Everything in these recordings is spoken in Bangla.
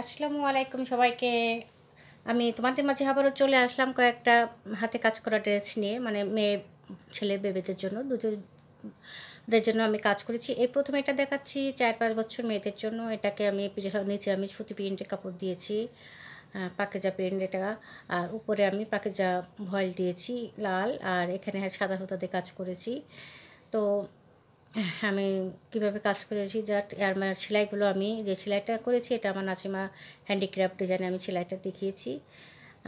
আসসালামু আলাইকুম সবাইকে আমি তোমাদের মাঝে আবারও চলে আসলাম কয়েকটা হাতে কাজ করা ড্রেস নিয়ে মানে মেয়ে ছেলে বেবেদের জন্য দুটোদের জন্য আমি কাজ করেছি এই প্রথমে এটা দেখাচ্ছি চার পাঁচ বছর মেয়েদের জন্য এটাকে আমি নিচে আমি সুতি প্রিন্টের কাপড় দিয়েছি পাকেজা প্রিন্ট এটা আর উপরে আমি পাকেজা ভয়েল দিয়েছি লাল আর এখানে সাদা সুতাতে কাজ করেছি তো আমি কিভাবে কাজ করেছি জাস্ট আর আমার মানে সেলাইগুলো আমি যে সেলাইটা করেছি এটা আমার নাচিমা হ্যান্ডিক্রাফট ডিজাইনে আমি সেলাইটা দেখিয়েছি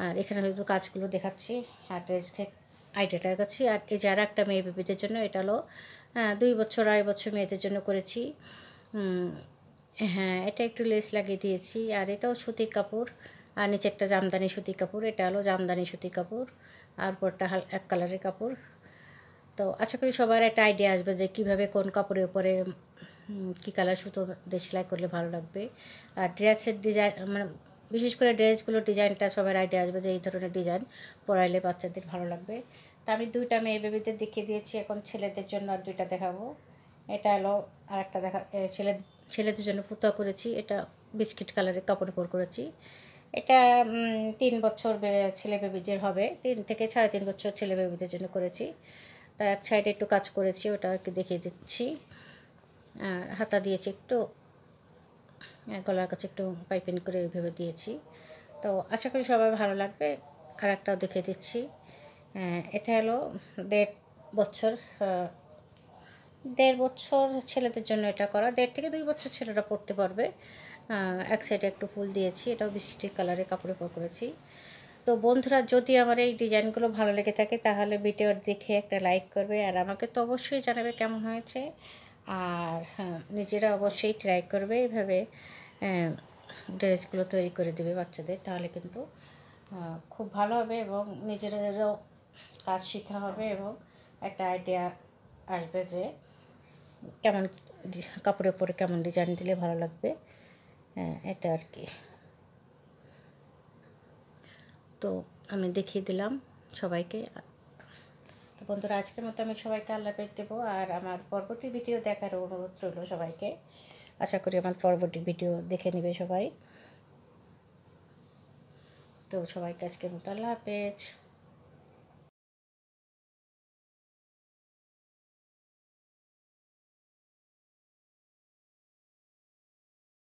আর এখানে হয়তো কাজগুলো দেখাচ্ছি আর আইডিয়াটা দেখাচ্ছি আর এই যে আর একটা মেয়ে বেবিদের জন্য এটা হলো দুই বছর আড়াই বছর মেয়েদের জন্য করেছি হ্যাঁ এটা একটু লেস লাগিয়ে দিয়েছি আর এটাও সুতির কাপড় আর নিচে একটা জামদানি সুতির কাপড় এটা হলো জামদানি সুতির কাপড় আর পরটা হাল এক কালারের কাপড় তো আশা করি সবার একটা আইডিয়া আসবে যে কিভাবে কোন কাপড়ের উপরে কী কালার সুতো দিয়ে সেলাই করলে ভালো লাগবে আর ড্রেসের ডিজাইন মানে বিশেষ করে ড্রেসগুলোর ডিজাইনটা সবার আইডিয়া আসবে যে এই ধরনের ডিজাইন পরাইলে বাচ্চাদের ভালো লাগবে তা আমি দুইটা মেয়ে বেবিদের দেখিয়ে দিয়েছি এখন ছেলেদের জন্য আর দুইটা দেখাবো এটা হলো আর একটা দেখা ছেলে ছেলেদের জন্য পুতা করেছি এটা বিস্কিট কালারের কাপড় উপর করেছি এটা তিন বছর ছেলে বেবিদের হবে তিন থেকে সাড়ে তিন বছর ছেলে বেবিদের জন্য করেছি তার এক সাইডে একটু কাজ করেছি ওটা একটু দেখিয়ে দিচ্ছি আর হাতা দিয়েছি একটু গলার কাছে একটু পাইপিং করে ভেবে দিয়েছি তো আশা করি সবাই ভালো লাগবে আর একটাও দেখিয়ে দিচ্ছি হ্যাঁ, এটা হলো দেড় বছর দেড় বছর ছেলেদের জন্য এটা করা দেড় থেকে দুই বছর ছেলেরা পড়তে পারবে এক সাইডে একটু ফুল দিয়েছি এটাও বৃষ্টি কালারে কাপড়ে পর করেছি তো বন্ধুরা যদি আমার এই ডিজাইনগুলো ভালো লেগে থাকে তাহলে ভিডিওর দেখে একটা লাইক করবে আর আমাকে তো অবশ্যই জানাবে কেমন হয়েছে আর হ্যাঁ, নিজেরা অবশ্যই ট্রাই করবে এইভাবে ড্রেসগুলো তৈরি করে দেবে বাচ্চাদের তাহলে কিন্তু খুব ভালো হবে এবং নিজেরাও কাজ শেখা হবে এবং একটা আইডিয়া আসবে যে কেমন কাপড়ের উপরে কেমন ডিজাইন দিলে ভালো লাগবে হ্যাঁ, এটা আর কি তো আমি দেখিয়ে দিলাম সবাইকে তো বন্ধুরা আজকের মতো আমি সবাইকে আল্লাহ পেট দেবো আর আমার পরবর্তী ভিডিও দেখার অনুরোধ রইল সবাইকে আশা করি আমার পরবর্তী ভিডিও দেখে নেবে সবাই তো সবাইকে আজকের মতো আল্লাহ হাফেজ